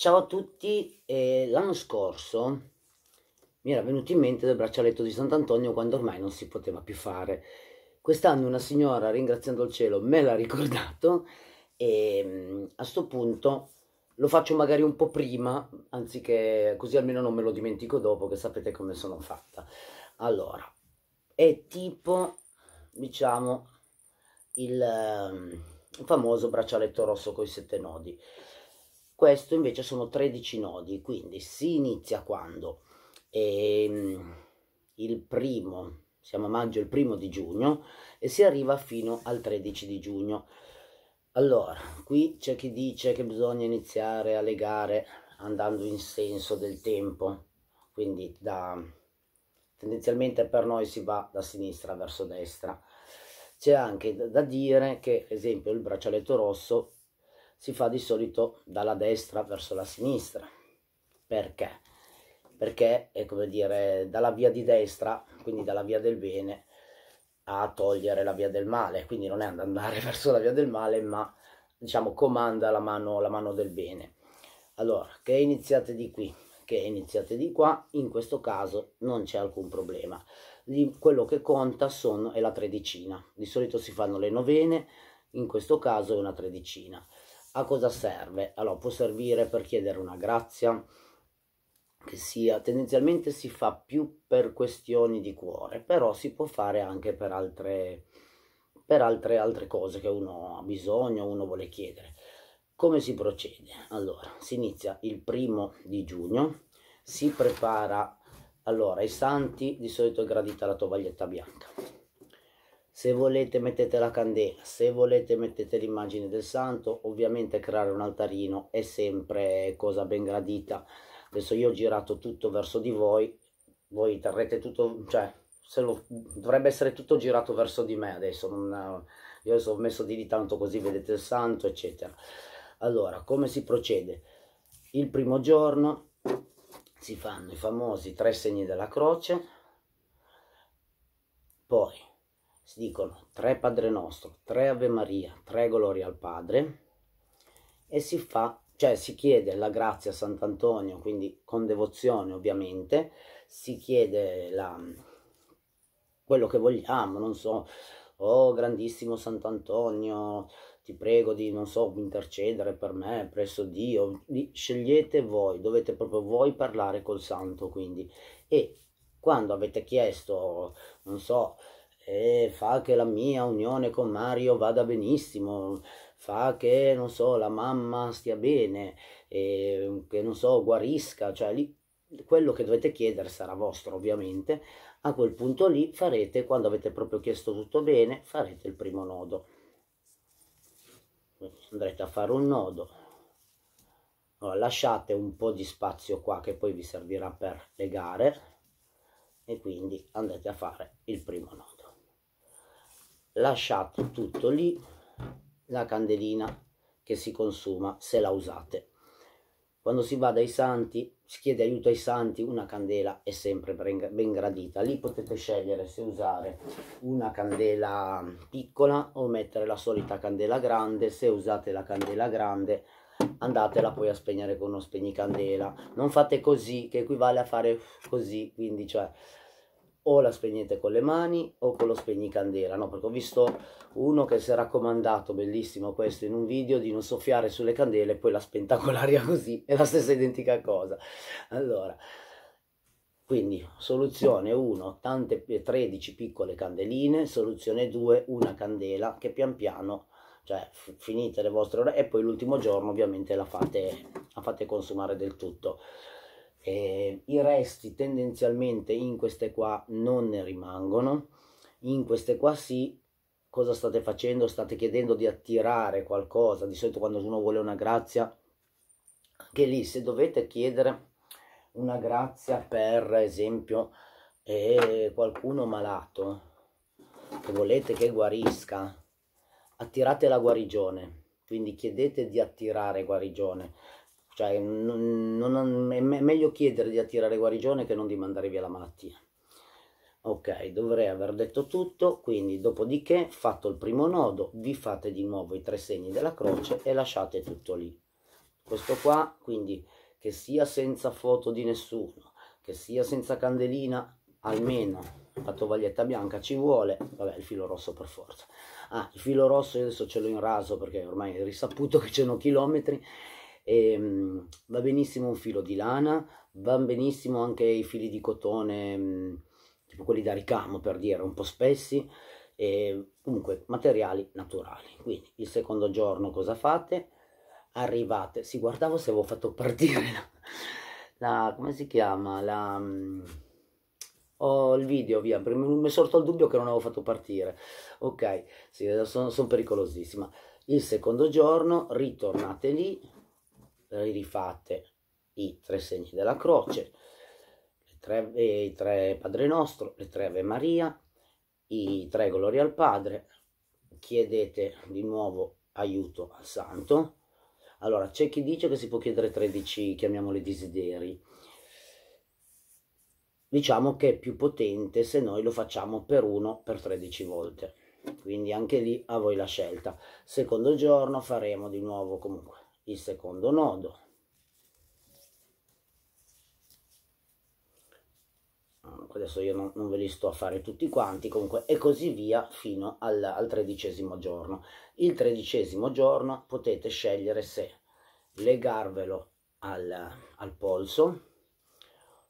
Ciao a tutti, eh, l'anno scorso mi era venuto in mente del braccialetto di Sant'Antonio quando ormai non si poteva più fare. Quest'anno una signora, ringraziando il cielo, me l'ha ricordato e mm, a sto punto lo faccio magari un po' prima, anziché così almeno non me lo dimentico dopo, che sapete come sono fatta. Allora, è tipo, diciamo, il, mm, il famoso braccialetto rosso con i sette nodi. Questo invece sono 13 nodi, quindi si inizia quando ehm, il primo, siamo a maggio, il primo di giugno e si arriva fino al 13 di giugno. Allora, qui c'è chi dice che bisogna iniziare a legare andando in senso del tempo, quindi da, tendenzialmente per noi si va da sinistra verso destra. C'è anche da dire che, ad esempio, il braccialetto rosso si fa di solito dalla destra verso la sinistra. Perché? Perché è come dire dalla via di destra, quindi dalla via del bene, a togliere la via del male. Quindi non è andare verso la via del male, ma diciamo comanda la mano, la mano del bene. Allora, che iniziate di qui, che iniziate di qua, in questo caso non c'è alcun problema. Lì, quello che conta sono, è la tredicina. Di solito si fanno le novene, in questo caso è una tredicina a cosa serve? Allora, può servire per chiedere una grazia, che sia, tendenzialmente si fa più per questioni di cuore, però si può fare anche per altre, per altre, altre cose che uno ha bisogno, uno vuole chiedere. Come si procede? Allora, si inizia il primo di giugno, si prepara, allora, i santi di solito è gradita la tovaglietta bianca, se volete mettete la candela, se volete mettete l'immagine del santo, ovviamente creare un altarino è sempre cosa ben gradita. Adesso io ho girato tutto verso di voi, voi terrete tutto, cioè lo, dovrebbe essere tutto girato verso di me adesso, non, io adesso ho messo di lì tanto così vedete il santo eccetera. Allora, come si procede? Il primo giorno si fanno i famosi tre segni della croce, poi si dicono tre Padre Nostro, tre Ave Maria, tre Gloria al Padre e si fa, cioè si chiede la grazia a Sant'Antonio, quindi con devozione ovviamente, si chiede la, quello che vogliamo, non so, oh grandissimo Sant'Antonio, ti prego di, non so, intercedere per me presso Dio, scegliete voi, dovete proprio voi parlare col Santo, quindi, e quando avete chiesto, non so, e fa che la mia unione con Mario vada benissimo, fa che, non so, la mamma stia bene, e, che, non so, guarisca, cioè lì quello che dovete chiedere sarà vostro ovviamente, a quel punto lì farete, quando avete proprio chiesto tutto bene, farete il primo nodo. Andrete a fare un nodo, allora, lasciate un po' di spazio qua che poi vi servirà per legare e quindi andate a fare il primo nodo lasciate tutto lì la candelina che si consuma se la usate quando si va dai santi si chiede aiuto ai santi una candela è sempre ben gradita lì potete scegliere se usare una candela piccola o mettere la solita candela grande se usate la candela grande andatela poi a spegnere con uno spegnicandela non fate così che equivale a fare così quindi cioè o la spegnete con le mani o con lo spegnicandela, no? Perché ho visto uno che si è raccomandato, bellissimo questo, in un video di non soffiare sulle candele e poi la spenta con l'aria così, è la stessa identica cosa. Allora, quindi soluzione 1, tante 13 piccole candeline, soluzione 2, una candela che pian piano cioè finite le vostre ore e poi l'ultimo giorno ovviamente la fate, la fate consumare del tutto eh, i resti tendenzialmente in queste qua non ne rimangono in queste qua sì cosa state facendo state chiedendo di attirare qualcosa di solito quando uno vuole una grazia anche lì se dovete chiedere una grazia per esempio eh, qualcuno malato che volete che guarisca attirate la guarigione quindi chiedete di attirare guarigione cioè, non, non, è meglio chiedere di attirare guarigione che non di mandare via la malattia. Ok, dovrei aver detto tutto, quindi dopodiché, fatto il primo nodo, vi fate di nuovo i tre segni della croce e lasciate tutto lì. Questo qua, quindi, che sia senza foto di nessuno, che sia senza candelina, almeno la tovaglietta bianca ci vuole, vabbè il filo rosso per forza. Ah, il filo rosso io adesso ce l'ho in raso perché ormai è risaputo che c'erano chilometri e ehm, Mm, va benissimo un filo di lana, va benissimo anche i fili di cotone, mm, tipo quelli da ricamo per dire, un po' spessi, e comunque materiali naturali. Quindi il secondo giorno cosa fate? Arrivate, si guardavo se avevo fatto partire la, la come si chiama, la... Mm, ho il video, via, mi è sorto il dubbio che non avevo fatto partire. Ok, sì, sono, sono pericolosissima. Il secondo giorno ritornate lì, rifate i tre segni della croce, tre, eh, i tre Padre Nostro, le tre Ave Maria, i tre Gloria al Padre, chiedete di nuovo aiuto al Santo. Allora, c'è chi dice che si può chiedere 13, chiamiamoli desideri. Diciamo che è più potente se noi lo facciamo per uno per 13 volte. Quindi anche lì a voi la scelta. Secondo giorno faremo di nuovo comunque il secondo nodo. Adesso io non, non, ve li sto a fare tutti quanti, comunque e così via fino al, al tredicesimo giorno. Il tredicesimo giorno potete scegliere se legarvelo al, al polso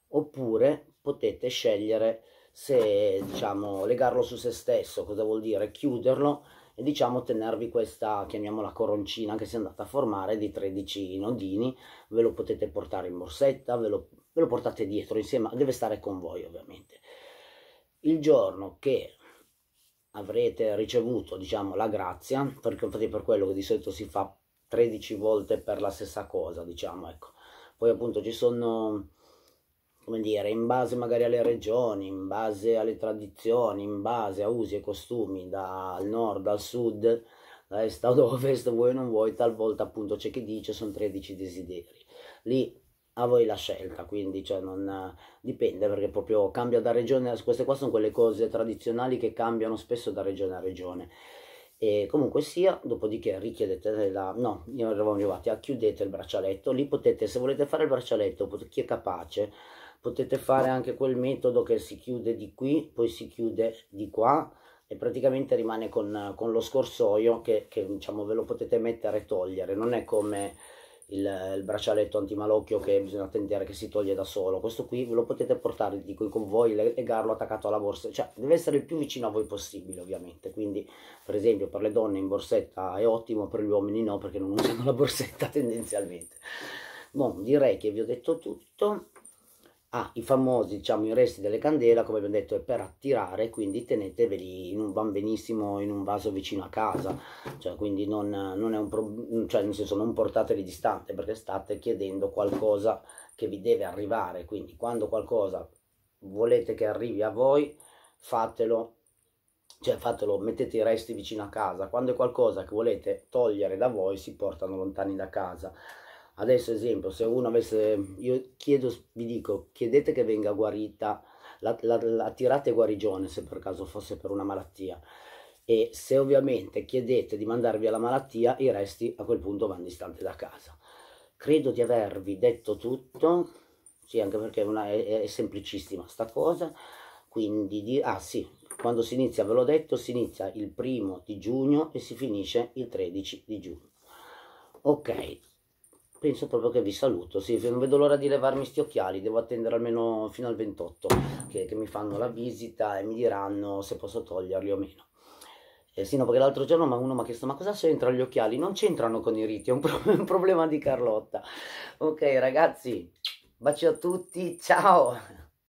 oppure potete scegliere se diciamo legarlo su se stesso, cosa vuol dire chiuderlo e diciamo tenervi questa, chiamiamola coroncina, che si è andata a formare di 13 nodini, ve lo potete portare in borsetta, ve lo, ve lo portate dietro insieme, deve stare con voi ovviamente. Il giorno che avrete ricevuto diciamo la grazia, perché infatti per quello che di solito si fa 13 volte per la stessa cosa, diciamo, ecco. Poi appunto ci sono come dire, in base magari alle regioni, in base alle tradizioni, in base a usi e costumi dal nord al sud, da est ad ovest, voi non vuoi, talvolta appunto c'è chi dice sono 13 desideri. Lì a voi la scelta, quindi cioè non dipende perché proprio cambia da regione, queste qua sono quelle cose tradizionali che cambiano spesso da regione a regione. E comunque sia, dopodiché richiedete la... no, eravamo arrivati a chiudete il braccialetto, lì potete, se volete fare il braccialetto, chi è capace, potete fare anche quel metodo che si chiude di qui poi si chiude di qua e praticamente rimane con, con lo scorsoio che, che, diciamo ve lo potete mettere e togliere non è come il, il braccialetto antimalocchio che bisogna attendere che si toglie da solo questo qui ve lo potete portare di qui con voi legarlo attaccato alla borsa cioè deve essere il più vicino a voi possibile ovviamente quindi per esempio per le donne in borsetta è ottimo per gli uomini no perché non usano la borsetta tendenzialmente Bon, direi che vi ho detto tutto ha ah, i famosi diciamo i resti delle candela come abbiamo detto è per attirare quindi teneteveli in un, van benissimo in un vaso vicino a casa cioè quindi non, non è un problema cioè nel senso non portateli distante perché state chiedendo qualcosa che vi deve arrivare quindi quando qualcosa volete che arrivi a voi fatelo cioè fatelo, mettete i resti vicino a casa, quando è qualcosa che volete togliere da voi si portano lontani da casa Adesso esempio, se uno avesse, io chiedo, vi dico, chiedete che venga guarita, la, la, la tirate guarigione se per caso fosse per una malattia e se ovviamente chiedete di mandarvi alla malattia i resti a quel punto vanno distante da casa. Credo di avervi detto tutto, sì anche perché è, una, è, è semplicissima sta cosa, quindi di, ah sì, quando si inizia, ve l'ho detto, si inizia il primo di giugno e si finisce il 13 di giugno. Ok, penso proprio che vi saluto sì, non vedo l'ora di levarmi sti occhiali devo attendere almeno fino al 28 che, che mi fanno la visita e mi diranno se posso toglierli o meno eh, sì, no, perché l'altro giorno uno mi ha chiesto ma cosa c'entrano gli occhiali? Non c'entrano con i riti, è un, pro un problema di Carlotta. Ok ragazzi, bacio a tutti, ciao!